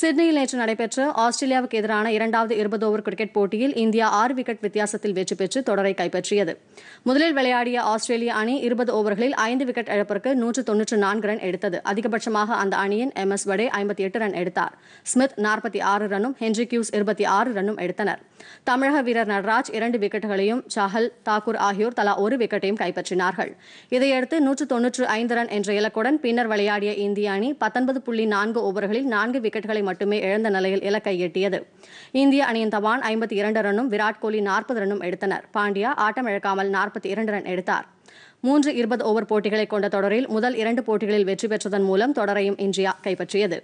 சிட்னியில் நேற்று நடைபெற்ற ஆஸ்திரேலியாவுக்கு எதிரான இரண்டாவது இருபது ஓவர் கிரிக்கெட் போட்டியில் இந்தியா ஆறு விக்கெட் வித்தியாசத்தில் வெற்றி பெற்று தொடரை கைப்பற்றியது முதலில் விளையாடிய ஆஸ்திரேலிய அணி இருபது ஓவர்களில் ஐந்து விக்கெட் இழப்பிற்கு நூற்று தொன்னூற்று நான்கு ரன் எடுத்தது அதிகபட்சமாக அந்த அணியின் எம் எஸ் வடே ஐம்பத்தி எட்டு ரன் எடுத்தார் ஸ்மித் நாற்பத்தி ஆறு ரன்னும் ஹென்றி கியூஸ் இருபத்தி ஆறு ரன்னும் எடுத்தனர் தமிழக வீரர் நடராஜ் இரண்டு விக்கெட்டுகளையும் சஹல் தாக்கூர் ஆகியோர் தலா ஒரு விக்கெட்டையும் கைப்பற்றினார்கள் இதையடுத்து நூற்று தொன்னூற்று ஐந்து ரன் என்ற இலக்குடன் பின்னர் விளையாடிய இந்திய அணி பத்தொன்பது புள்ளி நான்கு ஓவர்களில் நான்கு விக்கெட்டுகளை ரன்களை மட்டுமே இழந்த நிலையில் இலக்கை எட்டியது இந்திய அணியின் தவான் ஐம்பத்தி இரண்டு ரன்னும் விராட் கோலி நாற்பது ரன்னும் எடுத்தனர் பாண்டியா ஆட்டம் இழக்காமல் நாற்பத்தி இரண்டு ரன் எடுத்தார் மூன்று இருபது ஓவர் போட்டிகளை கொண்ட தொடரில் முதல் இரண்டு போட்டிகளில் வெற்றி பெற்றதன் மூலம் தொடரையும் இந்தியா கைப்பற்றியது